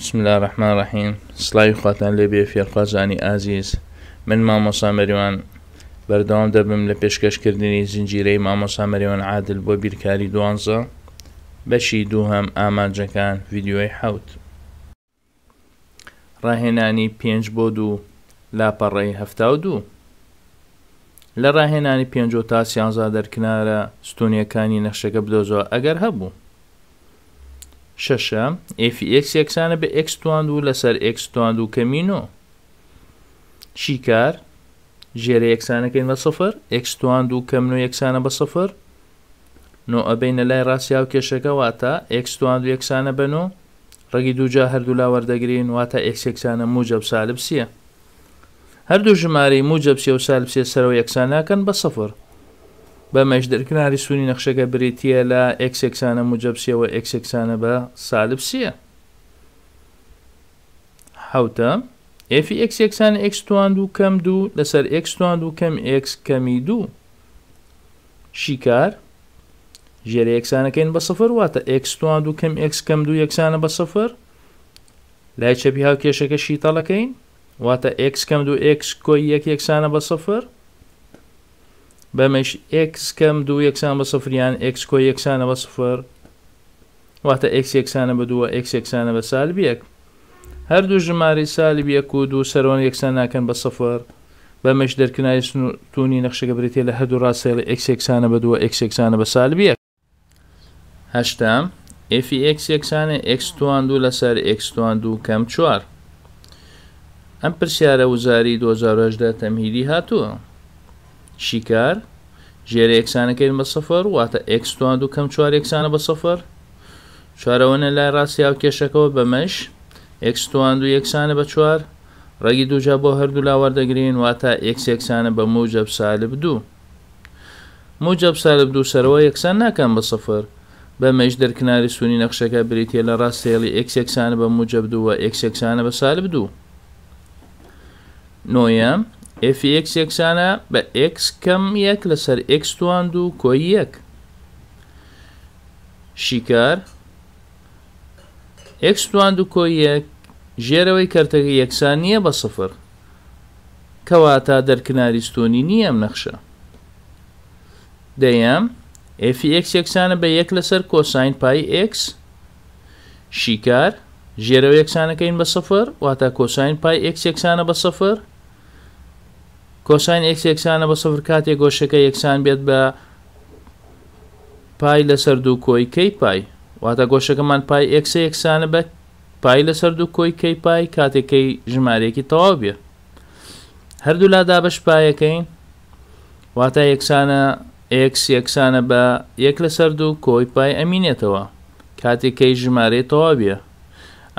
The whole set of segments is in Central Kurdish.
بسم لە ڕحمان ڕحیم سلای خواتان لێ بێ فێرخوازانی ئازیز من مامۆسا مەریوان بەردەوام دەبم لە پێشکەشکردنی زنجیرەی مامۆسا مەریوان عادل بۆ بیرکاری دوانزە بەشی دووهەم ئامانجەکان ویددیۆی حوت ڕاهێنانی پێنج بۆ دوو لاپەڕێی هەفتا و دوو لە ڕاهێنانی پێنج تا سیانزا دەرکنارە ستونیەکانی نەخشەکە بدۆزەوە ئەگەر هەبوو شەشە ئFX یەکسانە بە ئەکسواند و لەسەر ئەکسواند و کەمینۆ چی کار ژێرە یەکسانەکەین بە سفر ئەکسواند و کەمن و یەکسانە بە سفر نۆ ئەبینە لای ڕاستیا و کێشەکە واتە ئەکسواند و یەکسانە بنۆ ڕێگی دووجا هەردوو لاوەەردەگرین واتە ئەکسێکسانە موجب سالب سیە هەردوو ژمارەی موجب سێ و سالب سێ سەرەوە یەکسانەکەن بە سفر بە مەشدرکناری سوونی نەخشەکە بریتە لە ئەکسێکسانە مجەبسیەوە ئەکسێکسانە بە سالبسیە حوتە ئفی ئەکسێکسان ئەکسوان دوو کەم دوو لەسەر ئەکسوان دوو کەم ئەکس کەمی دوو شیکار ژێرە یەکسانەکەین بە سفر واتە ئەکسوان دوو کەم ئەکس کەم دوو یەکسانە بە سفر لای چەبی هاو کێشەکە شیتەڵەکەین واتە ئەکس کەم دوو ئەکس کۆی یەک یەکسانە بە سفر بەمەش x کەم دو یەکسان بە سفریان x کۆ یەکسانە بە سفر واتە x یەکسانە بە دووە x یەکسانە بە سالبیەک هەردوو ژماری سالبیەک و دوو سەرۆن یەکسان ناکەن بە سفر بەمەش دەرکنای تونی نەخشەکە بریتێ لە هەردوو ڕاستێڵی x یەکسانە بە دووە x یەکسانە بە سالبیەک هەشتام ئفی x یەکسانە x توان دوو لەسەر x توان دوو کەم چوار ئەم پرسیارە وزاری 2010 تەمهیدی هاتووە شیکار ژێرە ئەکسانەکەین بە سەفەر واتە ئەکسوان دوو کەم چوار ئەکسانە بە سەفەر چوارەوەنە لای ڕاستی ئاو کێشەکەەوە بەمەش ئەکسوان دو یەکسانە بە چوار ڕێگی دووجا بۆ هەردوو لاوەەردەگرین واتە ئەکسێکسانە بە موجب سالب دوو موجب سالب دوو سەرەوە یەکسان ناکەم بە سەفەر بەمەش دەرکناری سوونی نەخشەکە بریتە لە ڕاستێڵی ئەکسێکسانە بە موجب دووە ئەکسێکسانە بە سالب دوو نۆیەم فX یەکسانە بە X کەم یەک لەسەر X توان و کۆی یەک شیکار X توان و کۆی یەک ژێرەوەی کەرتەکە یەکسان نییە بە سفر کەواتە دەرکناریستۆنی نییە ئەم نەخشە دەیەم Fx یەکسانە بە یەک لەسەر کۆساین پای X شیکار ژێرەوە یەکسانەکەین بە سفر واتە کۆساین پای X یەکسانە بە سفر کۆسین ئەکس یەکسانە بە سفر کاتێک گۆشەکە یەکسان بێت بە پای لەسەر دوو کۆی کەی پای واتە گۆشەکەمان پای ئەکس یەکسانە بە پای لەسەر دوو کۆی کەی پای کاتێکەی ژمارەیەکی تەواو بێ هەردوو لادا بەش پایەکەین واتە یەکسانە ئکس یەکسانە بە یەک لەسەر دوو کۆی پای ئەمینێتەوە کاتێکەی ژمارەی تەواو بێ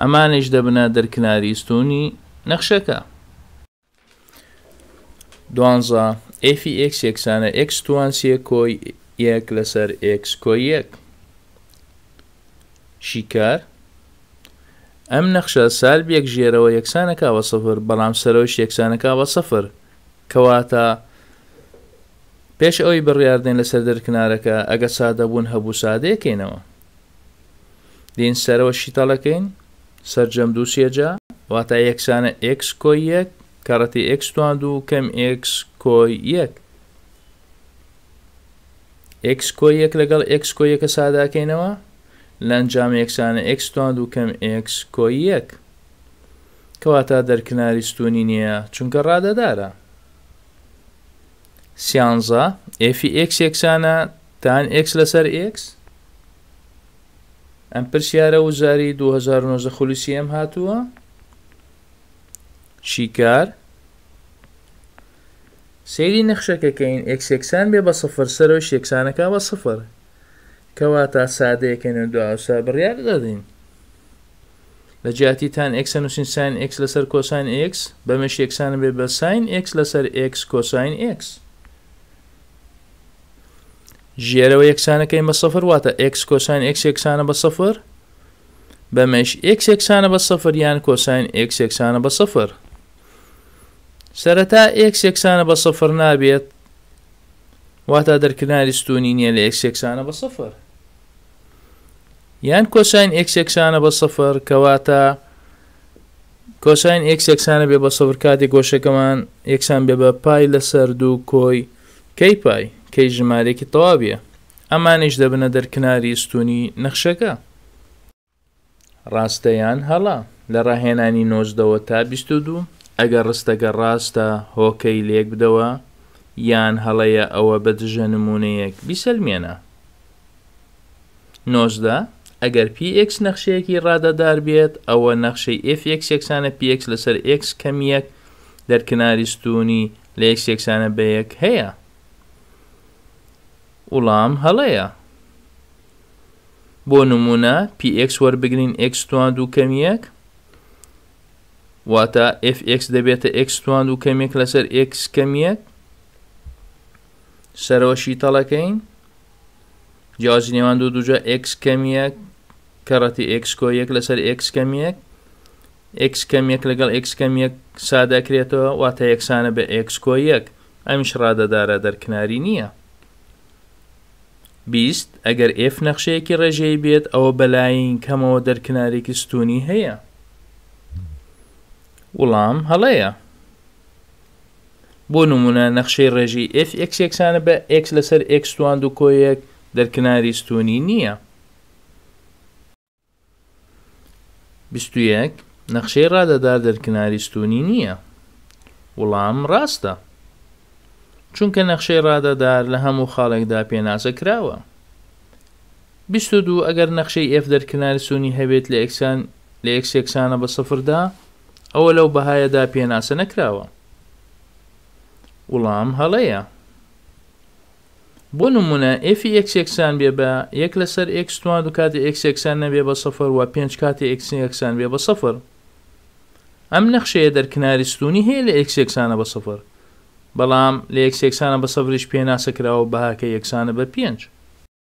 ئەمانش دەبنە دەرکناری ستونی نەخشەکە دوانزە ئفی x یەکسانە x توانسیە کۆی یەک لەسەر x کۆی یەک شیکار ئەم نەخشە سالب یەک ژێرەوە یەکسانەکەوە سەفر بەڵام سەرۆش یەکسانەکەوە سەفر کەواتە پێش ئەوی بڕیاردێن لەسەر دەرکنارەکە ئەگە سادە بوون هەبوو سادەیەکەینەوە دین سەرەوە شیتەڵەکەین سرجەم دووسێجا واتە یەکسانە ئکس کۆی یەک کارەتی ئەکسواند و کەم ئکس کۆی یەک ئکس کۆی یەک لەگەڵ ئکس کۆ یەکە ساداکەینەوە لەنجام یەکسانە ئەکسواند و کەم ئکس کۆی یەک کەواتە دەرکناری ستونی نییە چونکە ڕادەدارە سیانزە ئفی ئکس یەکسانە تان ئکس لەسەر ئکس ئەم پرسیارە وزاری 2009 خولوسی ئەم هاتووە چیکار سەیری نەخشەکەکەین ئەکسێکسان بێ بە سفر سەرەوە شێکسانەکە بە سفر کەوا تا سادەیەکەن و دوسا بڕیار دەدەین لە جیاتیتان ئەکسەن وسین ساین ئەکس لەسەر کۆساین ئەکس بەمەش یەکسانە بێ بە ساین ئەکس لەسەر ئەکس کۆساین ئەکس ژێرەوە یەکسانەکەی بە سفر واتە ئەکس کۆساین ئەکس یەکسانە بە سفر بەمەش ئەکس یەکسانە بە سفر یان کۆساین ئەکس یەکسانە بە سفر سەرەتا ئکس یەکسانە بە سەفر نابێت واتە دەرکردناری ستونی نییە لە ئکس یەکسانە بە سەفر یان کۆسین ئکس یەکسانە بە سەفر کەواتە کۆسین ئکس یەکسانە بێ بە سەفر کاتی گۆشەکەمان یەکسان بێ بە پای لەسەر دوو کۆی کەی پای کەی ژمارێکی تەواویە ئەمانش دەبنە دەرکناری ستونی نەخشەکە ڕاستەیان هەڵا لە ڕاهێنانی نۆزدەوە تا 22 ئەگەر ڕستەکە ڕاستە هۆکەی لێک بدەوە یان هەڵەیە ئەوە بە دژە نمونەیەک بیسەلمێنە. نۆزدا ئەگەر PX نەخشەیەکی ڕادەدار بێت ئەوە نەخشەی Fx یەکسانە PX لەسەر X کەمیەک دەرکناری ستونی لە یەک یەکسانە بەیەک هەیە. وڵام هەڵەیە. بۆ نمونە PX وەربگرین X توان دوو کەمیەک واتە Fx دەبێتە ئەکسوان و کەمێک لەسەر X کەمیەک سەرۆشی تەڵەکەین جیاز نێوان دوو دوجا X کەمیەک کەڕەتی ئەکسکۆ یەک لەسەر X کەمیەک X کەمێک لەگەڵ X کەمیەک سادەکرێتەوە واتە یەکسانە بە ئەکسکۆ یەک ئەمیش ڕادەدارە دەرکناری نییە بیست ئەگەر ئف نەخشەیەکی ڕێژەی بێت ئەوە بەلایین کەمەوە دەرکنارێکی ستونی هەیە وەڵام هەڵەیە بۆ نمونە نەخشەی ڕێژی Fxکسانە بە X لەسەر Xوان دو کۆیەک دەرکناری ستونی نییە. بیستویەک نەخشەی ڕادەدار دەرکناری ستونی نییە. وەڵام ڕاستە. چونکە نەخشەی ڕادەدار لە هەموو خاڵێکدا پێناسە کراوە. 22 ئەگەر نەخشەی F دەرکناری سونی هەبێت لە ئەکسان لە ئەکسێکسانە بە سەفردا ئەوە لەو بەهایەدا پێناسە نەکراوە وڵام هەڵەیە بۆ نمونە ئفی یەکسێکسان بێ بە یەک لەسەر ئەکسوان دو کاتی ئەکسێکسان نەبێ بە سەفر و پێنج کاتی ئەکسیەکسان بێ بە سەفر ئەم نەخشەیە دەرکناریستونی هەیە لە ئەکسێکسانە بە سەفر بەڵام لە یەکسێکسانە بە سەفرش پێناسەکراوە بەهاکە یەکسانە بە پێنج